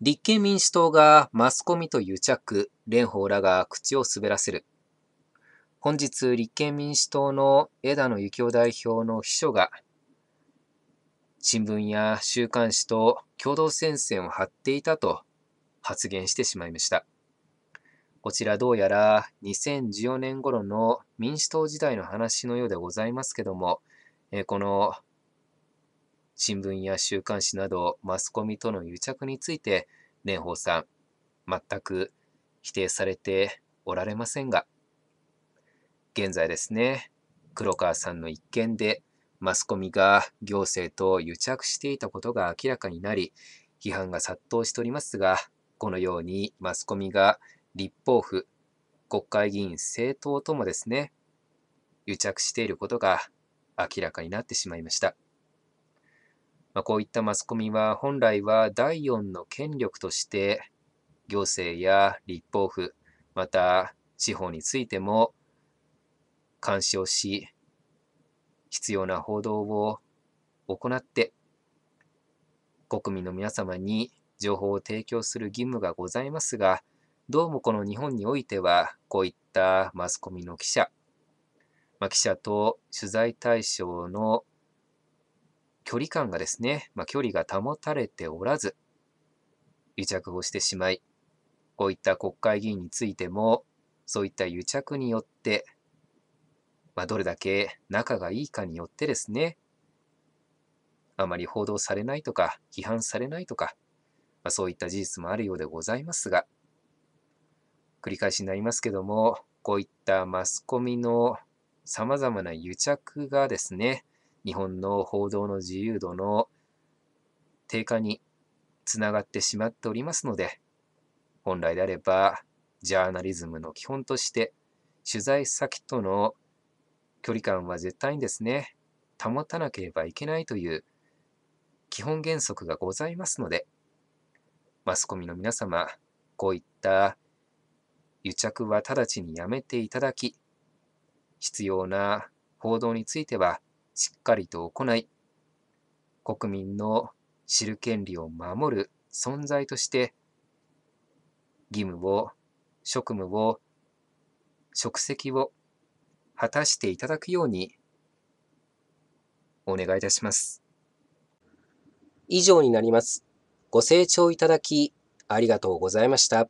立憲民主党がマスコミと癒着、蓮舫らが口を滑らせる。本日、立憲民主党の枝野幸男代表の秘書が、新聞や週刊誌と共同戦線を張っていたと発言してしまいました。こちらどうやら2014年頃の民主党時代の話のようでございますけども、この新聞や週刊誌などマスコミとの癒着について蓮舫さん全く否定されておられませんが現在ですね黒川さんの一件でマスコミが行政と癒着していたことが明らかになり批判が殺到しておりますがこのようにマスコミが立法府国会議員政党ともですね癒着していることが明らかになってしまいました。まあ、こういったマスコミは本来は第4の権力として行政や立法府、また地方についても監視をし、必要な報道を行って国民の皆様に情報を提供する義務がございますが、どうもこの日本においては、こういったマスコミの記者、まあ、記者と取材対象の距離感がですね、まあ、距離が保たれておらず、癒着をしてしまい、こういった国会議員についても、そういった癒着によって、まあ、どれだけ仲がいいかによってですね、あまり報道されないとか、批判されないとか、まあ、そういった事実もあるようでございますが、繰り返しになりますけども、こういったマスコミの様々な癒着がですね、日本の報道の自由度の低下につながってしまっておりますので、本来であれば、ジャーナリズムの基本として、取材先との距離感は絶対にですね、保たなければいけないという基本原則がございますので、マスコミの皆様、こういった癒着は直ちにやめていただき、必要な報道についてはしっかりと行い、国民の知る権利を守る存在として、義務を、職務を、職責を果たしていただくようにお願いいたします。以上になります。ご清聴いただきありがとうございました。